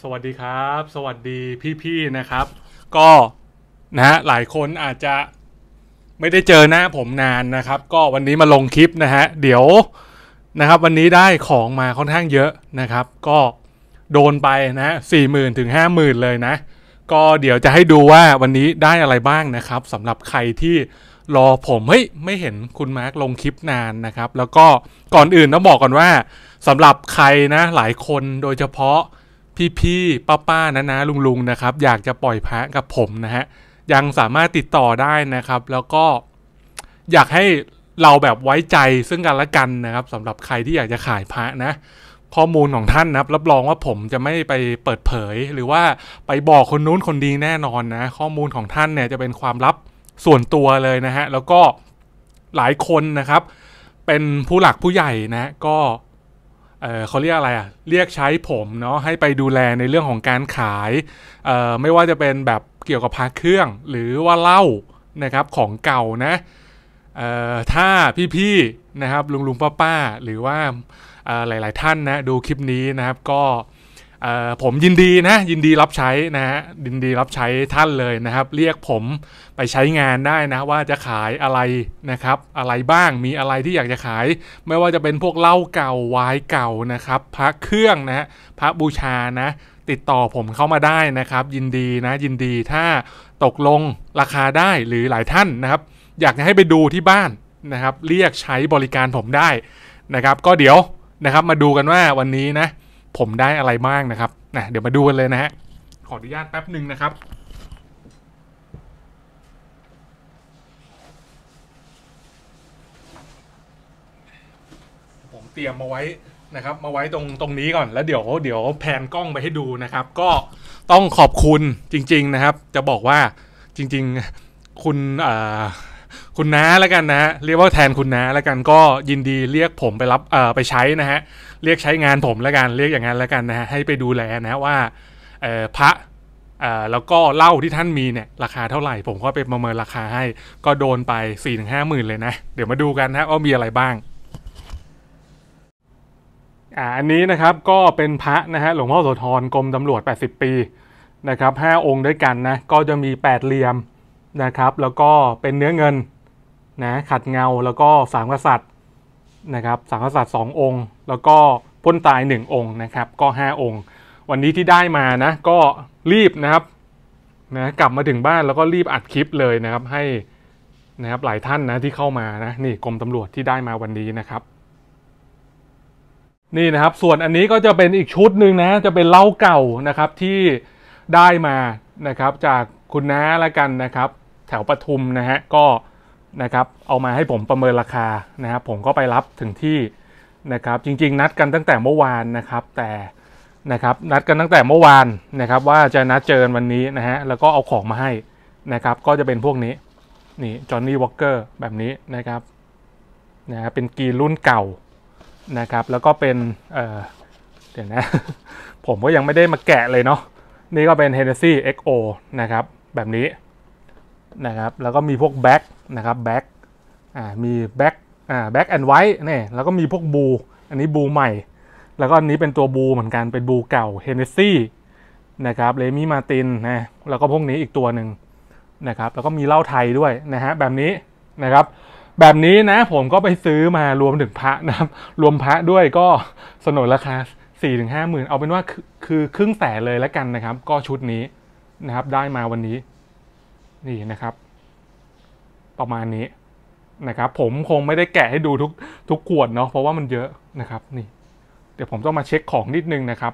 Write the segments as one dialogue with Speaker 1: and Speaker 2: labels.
Speaker 1: สวัสดีครับ สวัสดีพี่ๆนะครับ ก็นะฮะหลายคนอาจจะไม่ได้เจอหน้าผมนานนะครับ ก็วันนี้มาลงคลิปนะฮะเดี๋ยวนะครับ วันนี้ได้ของมาค่อนข้างเยอะนะครับ ก็โดนไปนะสี่หมื่นถึงห้าหมื่นเลยนะก็เดี๋ยวจะให้ดูว่าวันนี้ได้อะไรบ้างนะครับสำหรับใครที่ รอผมเฮ้ยไม่เห็นคุณมาร์คลงคลิปนานนะครับ แล้วก็ก่อนอื่นต้องบอกก่อนว่าสำหรับใครนะหลายคนโดยเฉพาะพี่ๆป้าๆนะนะลุงๆ นะครับ อยากจะปล่อยพระกับผมนะฮะยังสามารถติดต่อได้นะครับ แล้วก็อยากให้เราแบบไว้ใจซึ่งกันและกันนะครับสำหรับใครที่อยากจะ ขายพระนะ ข้อมูลของท่านนะครับ รับรองว่าผมจะไม่ไปเปิดเผย หรือว่าไปบอกคนนู้นคนดีแน่นอนนะ ข้อมูลของท่านเนี่ยจะเป็นความลับส่วนตัวเลยนะฮะแล้วก็หลายคนนะครับ เป็นผู้หลักผู้ใหญ่นะก็เเขาเรียกอะไรอะเรียกใช้ผมเนาะให้ไปดูแลในเรื่องของการขาย ไม่ว่าจะเป็นแบบเกี่ยวกับพาเครื่องหรือว่าเหล้านะครับของเก่านะถ้าพี่ๆนะครับลุงๆป้าๆหรือว่าหลายๆท่านนะดูคลิปนี้นะครับก็ผมยินดีนะยินดีรับใช้นะฮะยินดีรับใช้ท่านเลยนะครับ เรียกผมไปใช้งานได้นะ ว่าจะขายอะไรนะครับ อะไรบ้างมีอะไรที่อยากจะขาย ไม่ว่าจะเป็นพวกเหล้าเก่าวายเก่านะครับ พระเครื่องนะฮะพระบูชานะ ติดต่อผมเข้ามาได้นะครับ ยินดีนะ ยินดีถ้าตกลงราคาได้หรือหลายท่านนะครับ อยากจะให้ไปดูที่บ้านนะครับ เรียกใช้บริการผมได้นะครับ ก็เดี๋ยวนะครับมาดูกันว่าวันนี้นะผมได้อะไรบ้างนะครับนะเดี๋ยวมาดูกันเลยนะฮะ ขออนุญาตแป๊บหนึ่งนะครับ ผมเตรียมมาไว้นะครับ มาไว้ตรงตรงนี้ก่อนแล้วเดี๋ยวเดี๋ยวแพนกล้องไปให้ดูนะครับ ก็ต้องขอบคุณจริงๆนะครับ จะบอกว่าจริง ๆคุณอ่าคุณน้าแล้วกันนะฮะเรียกว่าแทนคุณน้าแล้วกันก็ยินดีเรียกผมไปรับเอ่อไปใช้นะฮะ เรียกใช้งานผมแล้วกัน เรียกอย่างนั้นแล้วกันนะฮะให้ไปดูแลนะว่าเอ่อพระเอ่อแล้วก็เหล้าที่ท่านมีเนี่ยราคาเท่าไหร่ผมก็ไปประเมินราคาให้ก็โดนไป4ี่ถึงห้าหมื่นเลยนะเดี๋ยวมาดูกันนะว่ามีอะไรบ้างอ่าอันนี้นะครับก็เป็นพระนะฮะหลวงพ่อโสธรกรมตำรวจ80ปีนะครับห้าองค์ด้วยกันนะ ก็จะมี8เหลี่ยมนะครับ แล้วก็เป็นเนื้อเงินนะขัดเงาแล้วก็สามกษัตริย์นะครับสามกษัตริย์สององค์ แล้วก็พ่นตายหนึ่งองค์นะครับ ก็ห้าองค์ วันนี้ที่ได้มานะก็รีบนะครับนะกลับมาถึงบ้านแล้วก็ รีบอัดคลิปเลยนะครับ ให้นะครับหลายท่านนะ ที่เข้ามานะนี่กรมตำรวจที่ได้มาวันนี้นะครับ นี่นะครับส่วนอันนี้ก็จะเป็นอีกชุดหนึ่งนะ จะเป็นเล่าเก่านะครับที่ได้มานะครับ จากคุณน้าละกันนะครับ แถวปทุมนะฮะก็นะครับเอามาให้ผมประเมินราคานะครับผมก็ไปรับถึงที่นะครับจริงๆ นัดกันตั้งแต่เมื่อวานนะครับ แต่นะครับนัดกันตั้งแต่เมื่อวานนะครับ ว่าจะนัดเจอวันนี้นะฮะแล้วก็เอาของมาให้นะครับก็จะเป็นพวกนี้ นี่จอห์นนี่วอลเกอร์แบบนี้นะครับนะฮะเป็นกีรุ่นเก่านะครับ แล้วก็เป็นเออเดี๋ยวนะ ผมก็ยังไม่ได้มาแกะเลยเนาะ นี่ก็เป็น h e n n e s s y XO นะครับ แบบนี้นะครับ แล้วก็มีพวกแบ็คนะครับแบ็กมีแบ็กแบ็กแอนด์ไวท์นี่แล้วก็มีพวกบู อันนี้บูใหม่ แล้วก็อันนี้เป็นตัวบูเหมือนกันเป็นบูเก่าเฮนเนซี่นะครับเลมี่มาตินนะแล้วก็พวกนี้อีกตัวหนึ่งนะครับ แล้วก็มีเหล้าไทยด้วยนะฮะ แบบนี้นะครับ แบบนี้นะผมก็ไปซื้อมารวมถึงพระนะครับ รวมพระด้วยก็สนนราคา4ี่ถึงห้าหมื่น เอาเป็นว่าคือครึ่งแสนเลยแล้วกันนะครับ ก็ชุดนี้นะครับ ได้มาวันนี้ นี่นะครับประมาณนี้นะครับผมคงไม่ได้แกะให้ดูทุกทุกขวดเนาะเพราะว่ามันเยอะนะครับนี่เดี๋ยวผมต้องมาเช็คของนิดนึงนะครับ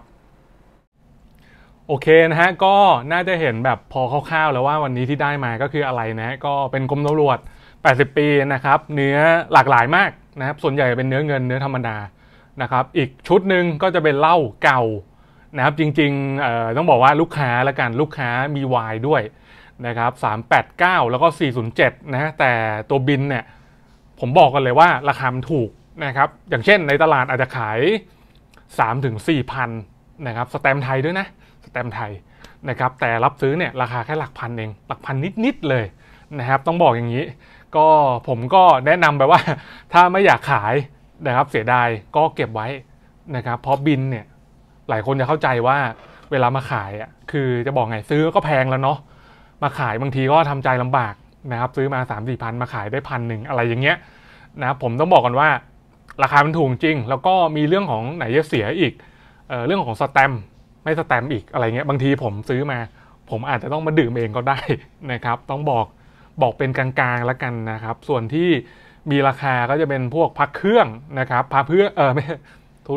Speaker 1: โอเคนะฮะ ก็น่าจะเห็นแบบพอคร่าวๆ แล้วว่าวันนี้ที่ได้มาก็คืออะไรนะ ก็เป็นกรมตำรวจ 80 ปีนะครับ เนื้อหลากหลายมากนะครับ ส่วนใหญ่เป็นเนื้อเงินเนื้อธรรมดานะครับ อีกชุดหนึ่งก็จะเป็นเหล้าเก่านะครับ จริงๆ ต้องบอกว่าลูกค้าละกันลูกค้ามีวายด้วยนะครับ389 แล้วก็ 407นะ แต่ตัวบินเนี่ย ผมบอกกันเลยว่าราคามันถูกนะครับ อย่างเช่นในตลาดอาจจะขาย 3-4ถึงพันนะครับสแตมไทยด้วยนะสแตมไทยนะครับ แต่รับซื้อเนี่ยราคาแค่หลักพันเอง หลักพันนิดๆ เลยนะครับ ต้องบอกอย่างนี้ ก็ผมก็แนะนำไปว่าถ้าไม่อยากขายนะครับเสียดาย ก็เก็บไว้นะครับ เพราะบินเนี่ยหลายคนจะเข้าใจว่าเวลามาขายอ่ะ คือจะบอกไงซื้อก็แพงแล้วเนาะมาขายบางทีก็ทำใจลำบากนะครับ ซื้อมา3ามสี่พันมาขายได้พันหนึ่งอะไรอย่างเงี้ยนะครับผมต้องบอกก่อนว่า ราคามันถูกจริง แล้วก็มีเรื่องของไหนจะเสียอีกเออเรื่องของสแตมไม่สแตมอีกอะไรเงี้ยบางทีผมซื้อมาผมอาจจะต้องมาดื่มเองก็ได้นะครับ ต้องบอกบอกเป็นกลางๆแล้วกันนะครับ ส่วนที่มีราคาก็จะเป็นพวกพักเครื่องนะครับพักเพื่อเออไม่ทุ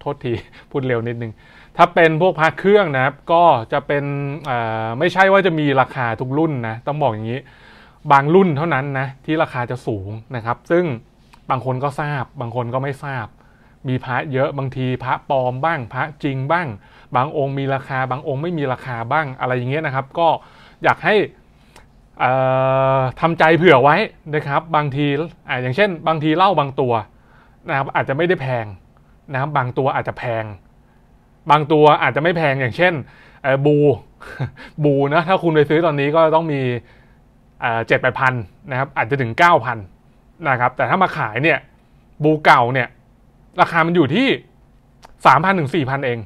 Speaker 1: โทษทีพูดเร็วนิดนึงถ้าเป็นพวกพระเครื่องนะครับก็จะเป็นไม่ใช่ว่าจะมีราคาทุกรุ่นนะต้องบอกอย่างนี้ บางรุ่นเท่านั้นนะที่ราคาจะสูงนะครับ ซึ่งบางคนก็ทราบบางคนก็ไม่ทราบ มีพระเยอะบางทีพระปลอมบ้างพระจริงบ้าง บางองค์ มีราคาบางองค์ไม่มีราคาบ้างอะไรอย่างเงี้ยนะครับ ก็อยากให้ทำใจเผื่อไว้นะครับบางทีออย่างเช่น บางทีเหล้าบางตัวนะครับอาจจะไม่ได้แพงนะครับบางตัวอาจจะแพงบางตัวอาจจะไม่แพงอย่างเช่น บูบูนะ ถ้าคุณไปซื้อตอนนี้ก็ต้องมีเจ็ดแปดพันนะครับ อาจจะถึงเก้าพันนะครับ แต่ถ้ามาขายเนี่ยบูเก่าเนี่ย ราคามันอยู่ที่สามพันถึงสี่พันเอง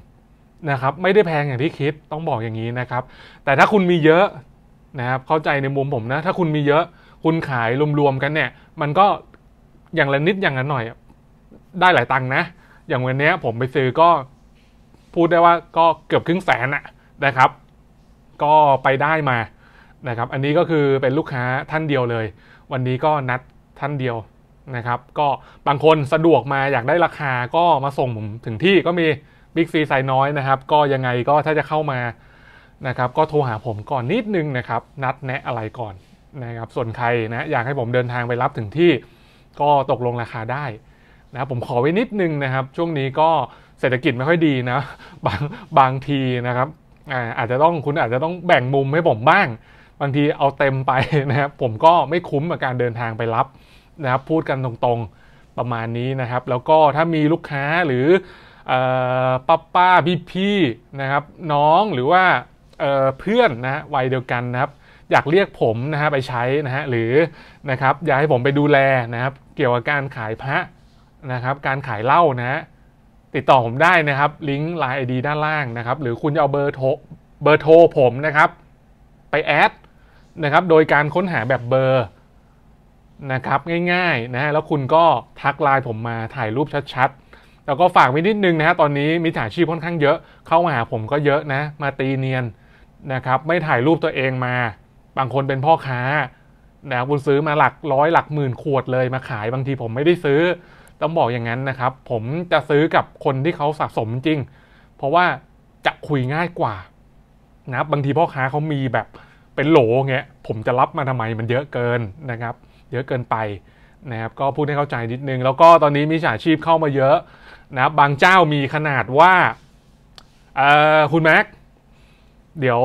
Speaker 1: นะครับ ไม่ได้แพงอย่างที่คิด ต้องบอกอย่างนี้นะครับ แต่ถ้าคุณมีเยอะนะครับเข้าใจในมุมผมนะถ้าคุณมีเยอะคุณขายรวมๆกันเนี่ย มันก็อย่างละนิดอย่างละหน่อย ได้หลายตังค์นะ อย่างวันนี้ผมไปซื้อก็พูดได้ว่าก็เกือบครึ่งแสนอะนะครับ ก็ไปได้มานะครับ อันนี้ก็คือเป็นลูกค้าท่านเดียวเลย วันนี้ก็นัดท่านเดียวนะครับ ก็บางคนสะดวกมาอยากได้ราคาก็มาส่งผมถึงที่ก็มีบิ๊กซีไซน้อยนะครับ ก็ยังไงก็ถ้าจะเข้ามานะครับ ก็โทรหาผมก่อนนิดนึงนะครับ นัดแนะอะไรก่อนนะครับส่วนใครนะอยากให้ผมเดินทางไปรับถึงที่ ก็ตกลงราคาได้นะครับผมขอไว้นิดนึงนะครับช่วงนี้ก็เศรษฐกิจไม่ค่อยดีนะบางบางทีนะครับอาจจะต้องคุณอาจจะต้องแบ่งมุมให้ผมบ้าง บางทีเอาเต็มไปนะครับผมก็ไม่คุ้มกับการเดินทางไปรับนะครับ พูดกันตรงๆ ประมาณนี้นะครับ แล้วก็ถ้ามีลูกค้าหรือป้าป้าพี่พี่นะครับน้องหรือว่าเพื่อนนะวัยเดียวกันนะครับอยากเรียกผมนะฮะไปใช้นะฮะหรือนะครับอยากให้ผมไปดูแลนะครับเกี่ยวกับการขายพระนะครับการขายเหล้านะ ติดต่อผมได้นะครับลิงก์ไลน์ไอดีด้านล่างนะครับหรือคุณจะเอาเบอร์โทรเบอร์โทรผมนะครับไปแอดนะครับโดยการค้นหาแบบเบอร์นะครับง่ายๆนะฮะแล้วคุณก็ทักไลน์ผมมาถ่ายรูปชัดๆ แล้วก็ฝากไว้นิดนึงนะฮะตอนนี้มีฐาาชีพค่อนข้างเยอะเข้ามาหาผมก็เยอะนะ มาตีเนียนนะครับไม่ถ่ายรูปตัวเองมา บางคนเป็นพ่อค้านะคุณซื้อมาหลักร้อยหลักหมื่นขวดเลย มาขายบางทีผมไม่ได้ซื้อต้องบอกอย่างนั้นนะครับผมจะซื้อกับคนที่เขาสะสมจริง เพราะว่าจะคุยง่ายกว่านะบางทีพ่อค้าเขามีแบบเป็นโหลเงี้ยผมจะรับมาทำไมมันเยอะเกินนะครับ เยอะเกินไปนะครับก็พูดให้เข้าใจนิดนึง แล้วก็ตอนนี้มีสาชีพเข้ามาเยอะนะบางเจ้ามีขนาดว่าคุณแม็กเดี๋ยว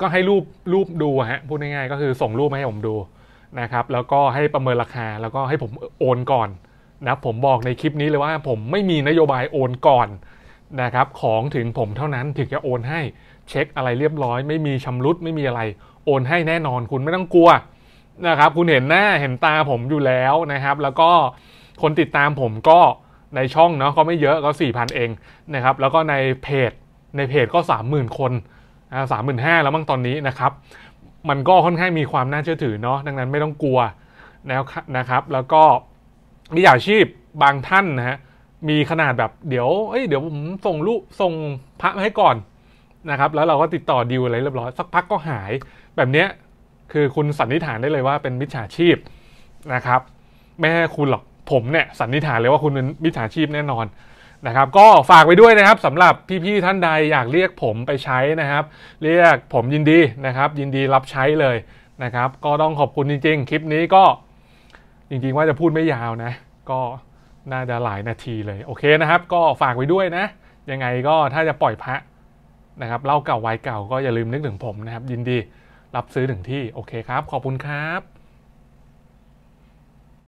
Speaker 1: ก็ให้รูปรูปดูฮะพูดง่ายๆก็คือส่งรูปมาให้ผมดูนะครับ แล้วก็ให้ประเมินราคาแล้วก็ให้ผมโอนก่อนนะผมบอกในคลิปนี้เลยว่าผมไม่มีนโยบายโอนก่อนนะครับ ของถึงผมเท่านั้นถึงจะโอนให้เช็คอะไรเรียบร้อย ไม่มีชำรุดไม่มีอะไร โอนให้แน่นอนคุณไม่ต้องกลัวนะครับคุณเห็นหน้าเห็นตาผมอยู่แล้วนะครับ แล้วก็คนติดตามผมก็ในช่องเนาะก็ไม่เยอะก็สี่พันเองนะครับแล้วก็ในเพจในเพจก็สามหมื่นคนสามหมื่นห้าแล้วมั้งตอนนี้นะครับ มันก็ค่อนข้างมีความน่าเชื่อถือเนาะดังนั้นไม่ต้องกลัวนะครับ แล้วก็มีอาชีพบางท่านนะฮะมีขนาดแบบเดี๋ยวเอ้ย เดี๋ยวผมส่งลูกส่งพระมาให้ก่อนนะครับ แล้วเราก็ติดต่อดีลอะไรเรียบร้อยสักพักก็หาย แบบเนี้ยคือคุณสันนิษฐานได้เลยว่า เป็นมิจฉาชีพนะครับไม่ใช่คุณหรอกผมเนี่ยสันนิษฐานเลยว่าคุณเป็นมิจฉาชีพแน่นอนนะครับ ก็ฝากไว้ด้วยนะครับสำหรับพี่ๆท่านใดอยากเรียกผมไปใช้นะครับ เรียกผมยินดีนะครับ ยินดีรับใช้เลยนะครับ ก็ต้องขอบคุณจริงๆคลิปนี้ก็จริงๆ ว่าจะพูดไม่ยาวนะก็น่าจะหลายนาทีเลยโอเคนะครับก็ฝากไว้ด้วยนะ ยังไงก็ถ้าจะปล่อยพระนะครับ เล่าเก่าไว้เก่าก็อย่าลืมนึกถึงผมนะครับ ยินดีรับซื้อถึงที่โอเคครับขอบคุณครับ